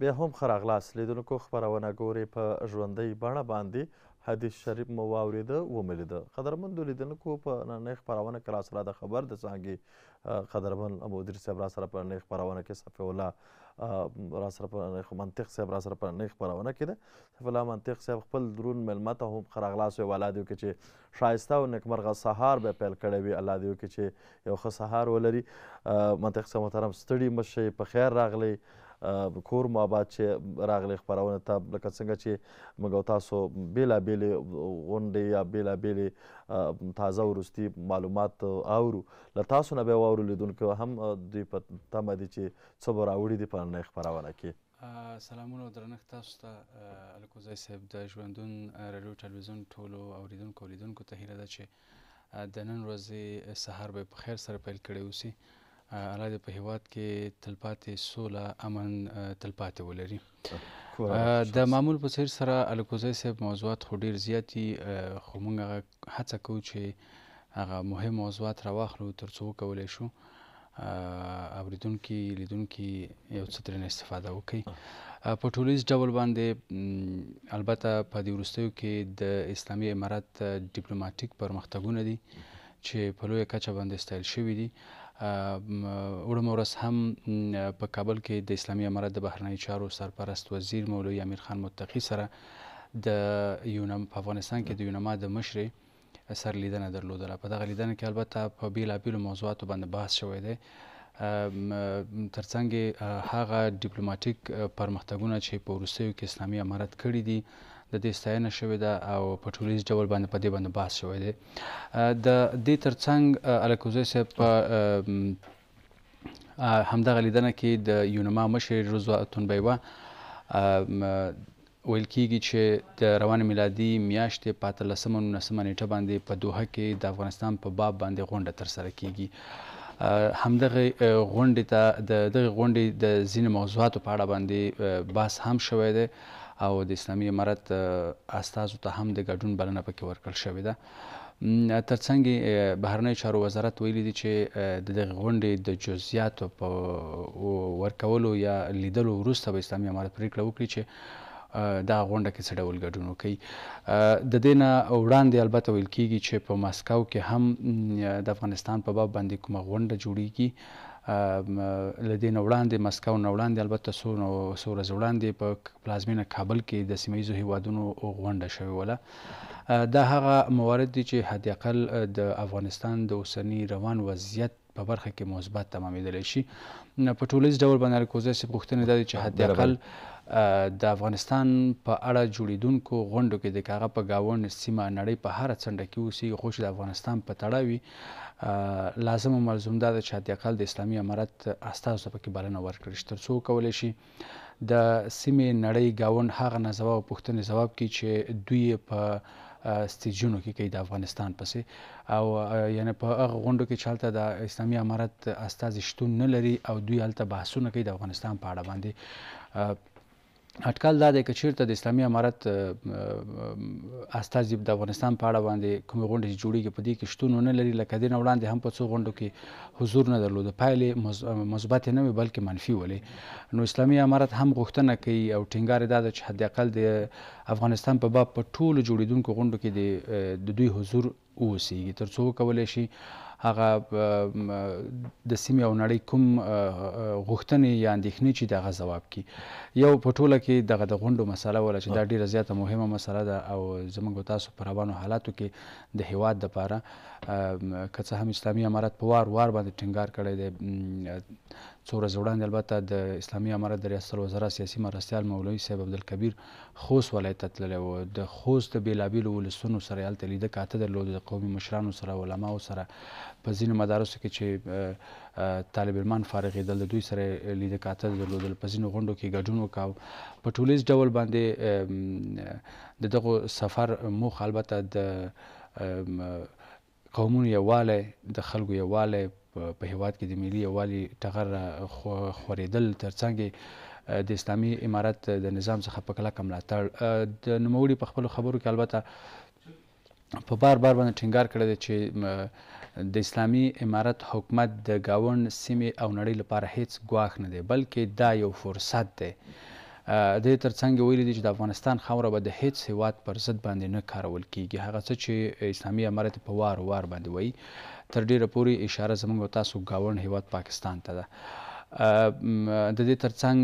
بیا هم ښه راغلاست لیدونکو خپرونه ګورې په ژوندۍ بڼه باندې حدیث شریف مو واورېده وملیده قدرمندو لیدونکو په نننۍ خپرونه کې راسره د خبر د څانګې قدرمن مدیر صاحب راسره په نننۍ خپرونه کې صفی الله راسره په نننۍ منطق صاحب راسره په نننۍ خپرونه کې ده صفی الله منطق صاحب خپل درون میلمه ته هم ښه راغلاست ویې والا دې وکړي چې ښایسته او نیکمرغه سهار به پیل کړی وي الله دې وکړي چې یو ښه سهار ولري منطق صاحب محترم ستړي مه شئ په خیر راغلی کور ما بعد چې راغلی خپرونه ته لکه څنګه چې موږ تاسو بیلابېلې غونډې یا بیلابېلې تازه وروستي معلومات اورو له تاسو نه به یې واورو لیدونکو هم دوی په تمه دي چې څه به راوړي دي په نننۍ خپرونه کې سلامونه او درنښت تاسو ته الکوزی صاحب د ژوندون راډیو ټلویزیون ټولو اوریدونکو او لیدونکو ته هیله ده چې د نن ورځې سهار به په خیر سره پیل کړی اوسي الله دې په هیواد کې تلپاتې سوله امن تلپاتې ولري د معمول په څیر سره الکوزی صاحب موضوعات خو ډیر زیات دي خو موږ هغه هڅه کوو چې هغه مهم موضوعات راواخلو تر څو وکولی شو اوریدونکي لیدونکي یو څه ترېنه استفاده وکړي په ټولیز ډول باندې البته په دې وروستیو کې د اسلامي امارات ډیپلوماټیک پرمختګونه دي چې په لویه کچه باندې ستایل شوي دي وړمه ورځ هم په کابل کې د اسلامي امارت د بهرنی چارو سرپرست وزیر مولوی امیر خان متقی سره د یونم په افغانستان کې د یونما د مشر سر لیدنه درلودله په دغه لیدنه کې البته په بیلابیلو موضوعاتو باندې بحث شوی دی ترڅنګ هغه ډیپلوماټیک پرمختګونه چې په روسیو کې اسلامي امارت کړی دي د دې ستاینه شوې ده او په ټولیز ډول باندې په دې باندې بحث شوی دی د دې ترڅنګ الکوزی صاحب په همدغه لیدنه کې د یونما مشر رضوا تنبیوا ویل کېږي چې د روان میلادي میاشتې په اتلسمه نولسمه نیټه باندې په دوحه کې د افغانستان په باب باندې غونډه ترسره کیږي همدغه غونډې ته د دغه غونډې د ځینې موضوعاتو په اړه باندې بحث هم شوی دی او د اسلامي امارت استازو ته هم د ګډون بلنه پکې ورکړل شوې ده ترڅنګ بهرنی چارو وزارت ویلي دي چې د دغه غونډې د جزئیاتو په ورکولو یا لیدلو وروسته به اسلامي امارت پریکړه وکړي چې دا غونډه کې څه ډول ګډون وکړي د دې نه وړاندې البته ویل کیږي چې په مسکو کې هم د افغانستان په باب باندې کومه غونډه جوړیږي لدې نه وړاندې مسکو نه وړاندې البته څو نو څو ورځې وړاندې په پلازمینه کابل کې د سیمه ییزو هیوادونو غونډه شوې وله دا هغه موارد دي چې حداقل د افغانستان د اوسني روان وضعیت په برخه کې مثبت تمامیدلی شي په ټولیز ډول باندې کوزه سي پوښتنه ده چې حداقل د افغانستان په اړه جوړیدونکو غونډو کې د کاغه په گاون سیمه نړۍ په هر څنډه کې اوسې خوش د افغانستان په تړاوي لازم ملزم ده چې حداقل د اسلامي امارت استازو په کې بلنه ورکړي ترڅو کولی شي د سیمه نړۍ گاون هغه نه جواب پوښتنه جواب کی چې دوی په ستیجونو کې کوي د افغانستان پسې او یعنی په هغه غونډو کې چالتہ د اسلامي امارت استاد شتون نه لري او دوی هلته بحثونه کوي د افغانستان په اړه باندې اټکل دا دی چې چیرته د اسلامي امارت استازي د افغانستان په اړه باندې کوم غونډې جوړیږي په دې کې شتون نه لري لکه دین وړاندې هم په څو غونډو کې حضور نه درلود پایلې مثبت نه وي بلکې منفي ولې نو اسلامي امارت هم غوښتنه کوي او ټینګار دا ده چې حداقل د افغانستان په باب په ټولو جوړیدونکو غونډو کې د دوی حضور اوسیږي تر څو کولای شي هغه د سیمې او نړۍ کوم غوښتنې یا اندېښنې چې دغه ځواب کی یو په ټوله کې دغه د غونډو مسله ولا چې دا ډیره زیاته مهمه مسله ده او زمونږ تاسو په روانو حالاتو کې د هیواد لپاره که څه هم اسلامي امارت په وار وار باندې ټینګار کړی دی څو ورځې وړاندې البته د اسلامي امارت د ریاست الوزرا سیاسي مرستیال مولوي صاحب عبدالکبیر خوست ولایت ته تللی و د خوست د بېلابېلو ولسونو سره یې هلته لیده کاته درلوده د قومي مشرانو سره علماو سره په ځینو مدارسو کې چې طالب علمان فارغېدل د دوی سره لیده کاته درلودل په ځینو غونډو کې ګډون وکاو په ټولیز ډول باندې د دغه سفر موخه البته د قومونو یووالی د خلکو یووالی په هیواد کې د ملي یووالي ټغر خورېدل ترڅنګ د اسلامي امارت د نظام څخه په کلکه ملاتړ د نوموړي په خپلو خبرو کې البته په بار بار باندې ټینګار کړی دی چې د اسلامي امارت حکومت د گاون سیمې او نړۍ لپاره هیڅ ګواښ نه دی بلکې دا یو فرصت دی د دې ترڅنګ ویلي دي چې د افغانستان خاوره به د هیڅ هیواد پر ضد باندې نه کارول کیږي هغه څه چې اسلامي امارت په وار وار باندې وایي تر ډیره پورې اشاره زموږ تاسو گاون هیواد پاکستان ته ده د دې ترڅنګ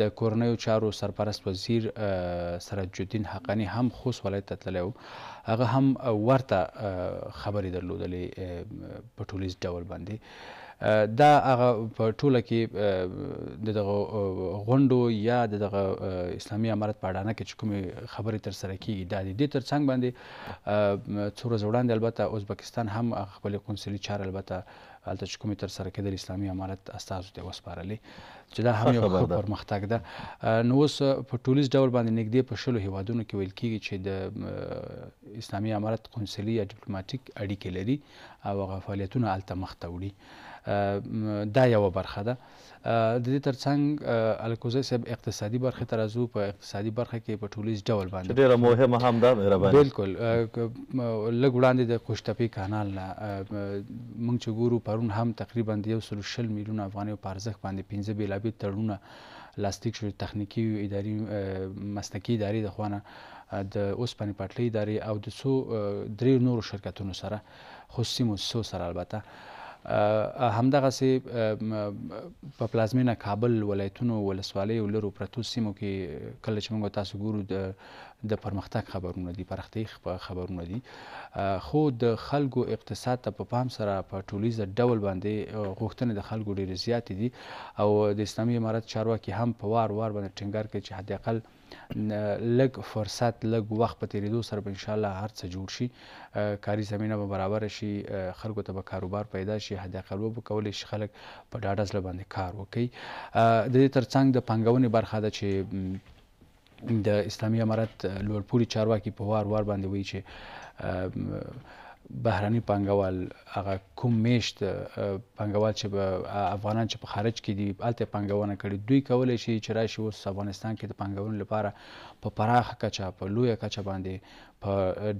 د کورنیو چارو سرپرست وزیر سراج الدین حقانی هم خوست ولایت ته تللی و هغه هم ورته خبرې درلودلې په ټولیز ډول باندې دا هغه په ټوله کې د دغه غونډو یا د دغه اسلامي امارت په اړه کې چې کومې خبرې تر سره کیږي دا د دې تر څنګ باندې څو ورځې وړاندې البته ازبکستان هم خپل قونسلي چارې البته هلته چې کومې تر سره کېدل اسلامي امارت استازو ته وسپارلې چې دا هم یو ښه پرمختګ ده نو اوس په ټولیز ډول باندې نږدې په شلو هیوادونو کې ویل کېږي چې د اسلامي امارت قونسلي یا ډیپلوماټیک اړیکې لري او هغه فعالیتونه هلته مخته وړي دا یو برخه ده د دې ترڅنګ الکوزی صاحب اقتصادي برخه تر ازو په اقتصادي برخه کې په ټولیز ډول باندې ډیره مهمه هم ده مهرباني بالکل لږ وړاندې د خوشتپی کانال نه موږ چې ګورو پرون هم تقریبا یو سل شل میلیون افغانۍ په ارزښت باندې پنځه بیلابې تړونه لاستیک شو تخنیکی او اداري مسلکي ادارې د خوانه د اوسپنې پټلۍ ادارې او د څو درې نورو شرکتونو سره خصوصي مؤسسو سره البته همدغه سي په پلازمینه کابل ولایتونو ولسوالیو لرو پرتو سیمو کې کله چې موږ تاسو ګورو د د پرمختګ خبرونه دي پرختي خبرونه دي خو د خلکو اقتصاد ته په پا پام سره په پا ټولیزه ډول باندې غوښتنې د خلکو ډېرې زیاتې دي او د اسلامي امارات چارواکي هم په وار وار باندې ټینګار کوي چې حداقل لږ فرصت لږ وخت په تیریدو سره به ان شاء الله هر څه جوړ شي کاري زمینه به برابر شي خلکو ته به کاروبار پیدا شي حداقل به کولای شي خلک په ډاډه زړه باندې کار وکړي د دې ترڅنګ د پنګونې برخه ده چې د اسلامي امارت لوړپوړي چارواکي په وار وار باندې وایي چې بهراني پانګوال هغه کوم میشت پانګوال چې په افغانان چې په خارج کې دي الته پانګونه کړي دوی کولای شي چې راشي اوس افغانستان کې د پانګونې لپاره په پا پراخه کچه په لویه کچه باندې په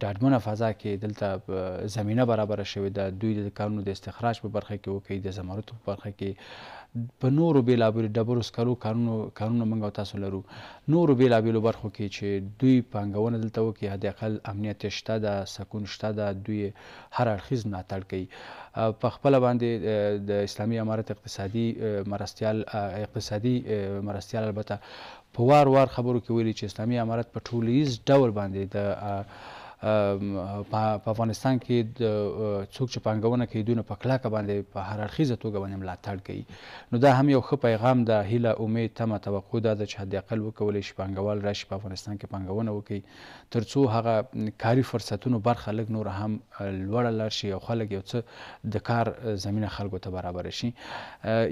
ډاډمنه فضا کې دلته زمينه برابر شوې ده دوی د کارونو د استخراج په برخه کې وکړي د زمرد په برخه کې په نورو بیلابیلو ډبرو سکرو کارونو کارونو موږ تاسو لرو نورو بیلابیلو برخو کې چې دوی پانګونه دلته وکړي حداقل امنیت شته ده سکون شته ده دوی باندې هر اړخیز ملاتړ کوي په خپل باندې د اسلامي امارت اقتصادي مرستيال اقتصادي مرستيال البته په وار وار خبرو کې ویلي چې اسلامي امارت په ټولیز ډول باندې د په افغانستان کې د څوک چې پانګونه کوي دوی نه په کلاکه باندې په هر اړخیزه توګه باندې ملاتړ کوي نو دا هم یو ښه پیغام ده هیله امید تمه توقع دا ده چې حداقل وکولی شي پانګوال راشي په افغانستان کې پانګونه وکړي تر څو هغه کاري فرصتونو برخه لږ نور هم لوړه لاړ شي او خلک یو څه د کار زمینه خلکو ته برابر شي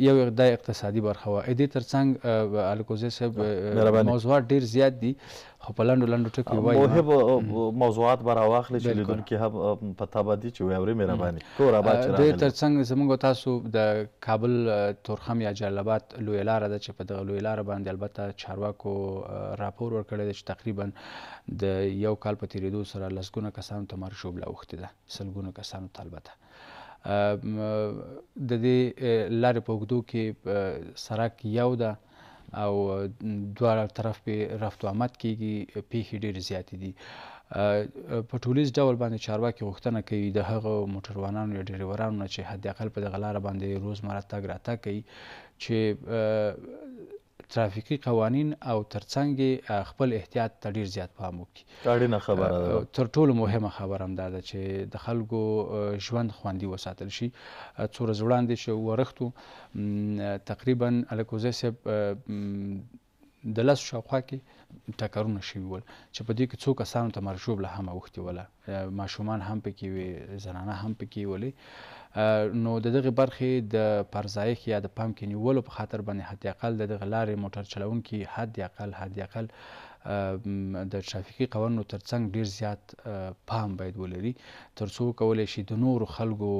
یو دا اقتصادي برخه وه دې تر څنګ الکوزی صاحب موضوعات ډیر زیات دي خو په لنډو لنډو ټکو وایي موهب موضوعات اطلاعات به راواخلي چې لیدونکي هم پته به دي چې وایي اورې مې راباندې کور اباد چې راغلی تر څنګ زموږ تاسو د کابل تورخم یا جلال آباد لویه لاره ده چې په دغه لویه لاره باندې البته چارواکو راپور ورکړی دی چې تقریبا د یو کال په تیریدو سره لسګونه کسانو ته مرشوب لاوښتې ده سلګونه کسانو ته البته د دې لارې په اوږدو کې سرک یو ده او دواړه طرف په رفت و آمد کېږي پیښې ډېرې زیاتې دي په ټولیز ډول باندې چارواکي غوښتنه کوي د هغه موټروانانو یا ډریورانو نه چې حداقل په دغه لاره باندې روزمره تګ راتګ کوي چې ترافیکي قوانین او ترڅنګ خپل احتیاط ته ډیر زیات پام وکړي اړینه خبره ده تر ټولو مهمه خبره هم دا ده چې د خلکو ژوند خوندي وساتل شي څو ورځې وړاندې چې ورښتو تقریبا الکوزی صاحب د لس شاوخوا کې ټکرونه شوي ول چې په دې کې څو کسانو ته مرشوب له هم اوښتې وله ماشومان هم پکې وي زنانه هم پکې ولې نو د دغې برخې د پرځایښ یا د پام کې نیولو په خاطر باندې حداقل د دغې لارې موټر چلونکي حداقل حداقل حد د ټرافیکي قوانینو ترڅنګ ډیر زیات پام باید ولري ترڅو کولی شي د نورو خلکو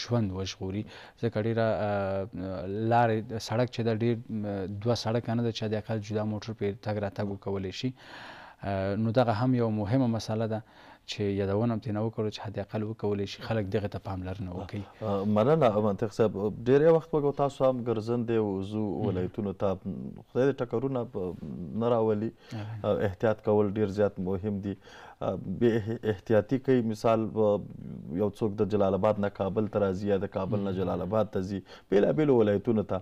ژوند وژغوري ځکه ډیره لارې سړک چې دا ډیر دوه سړک نه ده چې د اقل جدا موټر پرې تګ راتګ وکولی شي نو دغه هم یو مهمه مسله ده چې یادونه هم ترېنه وکړو چې حداقل وکولی شي خلک دغې ته پاملرنه وکړي مننه منطق صاحب ډېری وخت وګو تاسو هم ګرځندې وضو ولایتونو ته خدای د ټکرونه نه راولي احتیاط کول ډېر زیات مهم دي به احتیاطي کوي مثال یو څوک د جلال آباد نه کابل ته راځي یا د کابل نه جلال آباد ته ځي بېلابېلو ولایتونو ته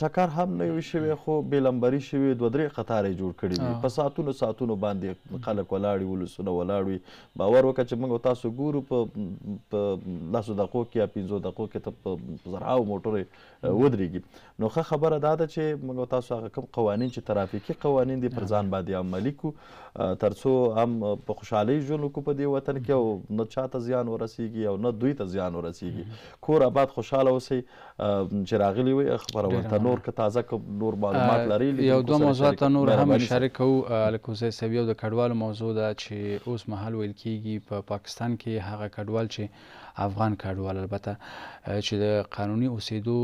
ټکر هم نه وي شوی خو بیلمبري شوی دوه درې قطارې جوړ کړي دي په ساعتونو ساعتونو باندې خلک ولاړ وي ولسونه ولاړ وي باور وکړه چې موږ تاسو ګورو په لسو دقیقو کې یا پنځو دقیقو کې ته په زرهاو موټرې ودرېږي نو ښه خبره دا ده چې موږ تاسو هغه کوم قوانین چې ترافیکي قوانین دي پر ځان باندې عملي کړو تر څو هم په خوشحالۍ ژوند وکړو په دې وطن کې او نه چا ته زیان ورسیږي او نه دوی ته زیان ورسیږي کور آباد خوشحاله اوسئ چې راغلي وي خبره ورته نور که تازه که نور معلومات لري یو دوه موضوعات نور هم اشاره کوو لکه زه سوي او د کډوالو موضوع ده چې اوس مهال ویل کیږي په پاکستان کې هغه کډوال چې افغان کډوال البته چې د قانوني اوسېدو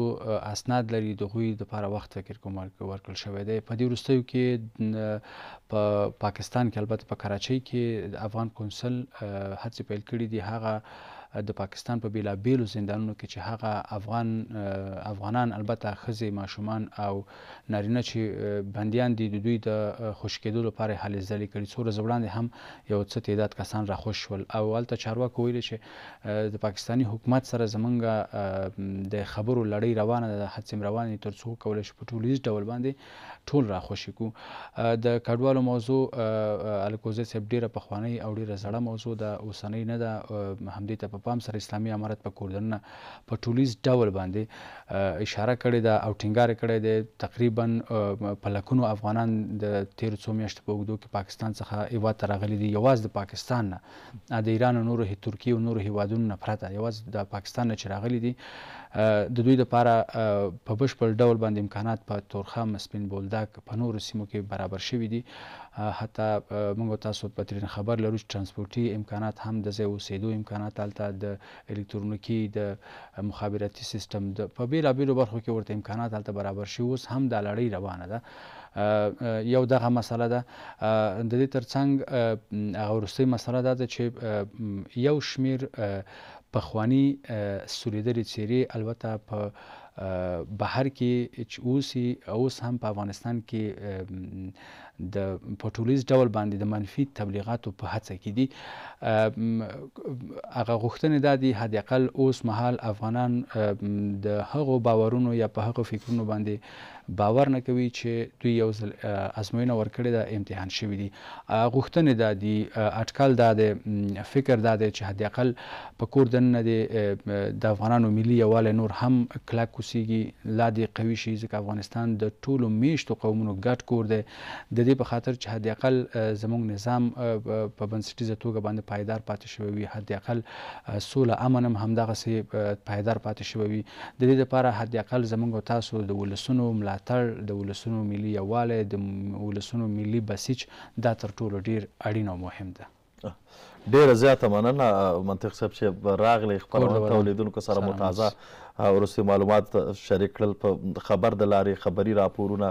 اسناد لري د غوي د لپاره وخت فکر کوم ورکړل شوی دی په دې وروستیو کې په پاکستان کې البته په کراچۍ کې افغان کونسل هڅې پیل کړې دي هغه د پاکستان په پا بیلابیلو زندانونو کې چې هغه افغان افغانان البته خزي ماشومان او نارینه چې بندیان دي د دوی د خوشکېدو لپاره حالې ځلې کړي څو ورځې وړاندې هم یو څه تعداد کسان راخوش شول او هلته چارواکو ویلي چې د پاکستانی حکومت سره زمونږ د خبرو لړۍ روانه ده هڅې روانې تر څو کولی شو په ټولیز ډول باندې ټول راخوشي کو د کډوالو موضوع الکوزه سیب ډیره پخوانی او ډیره زړه موضوع ده اوسنۍ نه ده همدې ته په په پام سره اسلامي امارت په کوردننه په ټولیز ډول باندې اشاره کړې ده او ټینګار کړی دی تقریبا په لکونو افغانان د تیر څو میاشتو په اوږدو کې پاکستان څخه هیواد ته راغلي دي یوازې د پاکستان نه د ایران او نورو ترکیې او نورو هیوادونو نه پرته یوازې د پاکستان نه چې راغلي دي د دوی لپاره په بشپړ ډول باندې امکانات په تورخم سپین بولدک په نورو سیمو کې برابر شوي دي حتی موږ تاسو په ترين خبر لرو چې ترانسپورتي امکانات هم د ځای اوسېدو امکانات الته د الکترونیکی د مخابراتي سیستم د په بیلابیلو برخو کې ورته امکانات الته برابر شي اوس هم د لړۍ روانه ده یو دغه مسله ده د دې ترڅنګ هغه وروستۍ مسله دا ده چې یو شمیر پخوانی سولیدري څیرې البته په بهر کې چې اوس اوس هم په افغانستان کې د په ټولیز ډول باندې د منفي تبلیغاتو په هڅه کې دي هغه غوښتنې دا دي حداقل اوس مهال افغانان د هغو باورونو یا په هغو فکرونو باندې باور نه کوي چې دوی یو ځل ازموینه ورکړې ده امتحان شوي دي غوښتنې دا دي اټکل دا دی فکر دا دی چې حداقل په کور دننه د د افغانانو ملي یووالی نور هم کلک اوسیږي لا دې قوي شي ځکه افغانستان د ټولو میشتو قومونو ګډ کور دی د دې په خاطر چې حداقل زموږ نظام په بنسټیزه توګه باندې پایدار پاتې شوی وي حداقل سوله امن هم همدغسې پایدار پاتې شوی وي د دې لپاره حداقل زموږ تاسو د ولسونو ملاتړ د ولسونو ملي یووالی د ولسونو ملي بسیج دا تر ټولو ډیر اړین او مهم ده ډیره زیاته مننه منطق صاحب چې راغلی خپرونه تولیدونکو سره مو تازه وروستي معلومات شریک کړل په خبر د لارې خبري راپورونه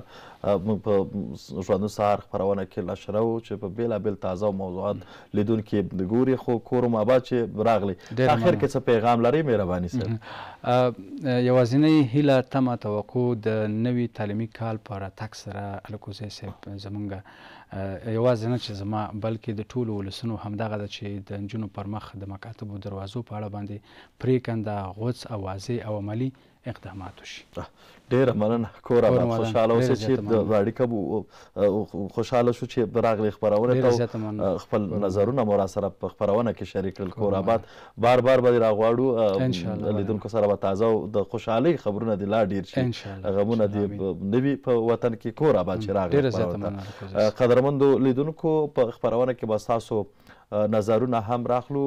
په ژوندون سهار خپرونه کې نشره وو چې په بېلابېل تازه او موضوعات لیدونکي ګوري خو کور مو آباد چې راغلی اخر کې څه پیغام لري مهرباني سره یوازینۍ هیله تمه توقع د نوي تعلیمي کال پر تک سره الکوزی صاحب زمونږ یوازې نه چې زما بلکې د ټولو ولسونو همدغه ده چې د نجونو پر مخ د مکاتبو دروازو په اړه باندې پریکنده غوڅ اوازې او عملی اقدامات وشی ډیره مننه کور آباد خوشاله اوسئ چې د اړیکه مو خوشاله شو چې راغلې خپرونه ته خپل نظرونه مو را سره په خپرونه کې شریک کړل کور آباد بار بار به راغواړو لیدونکو سره به تازه او د خوشحالۍ خبرونه دې لا ډیر شي غمونه دې نه وي په وطن کې کور آباد چې راغلې قدرمندو لیدونکو په خپرونه کې به ستاسو نظرونه هم راخلو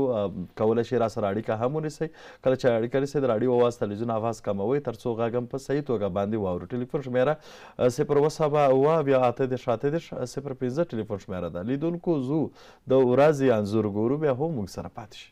کولای شي را سره اړیکه هم ونیسئ کله چې اړیکه نیسئ د راډیو اواز تلویزیون اواز کموئ تر څو غږ هم په صحیح توګه باندې واورو ټلیفون شمیره صفر اوه سبه اوه بیا اته دېرش اته دېرش صفر پنځه ټلیفون شمیره ده لیدونکو ځو د ورځې انځور ګورو بیا هم موږ سره پاتې شي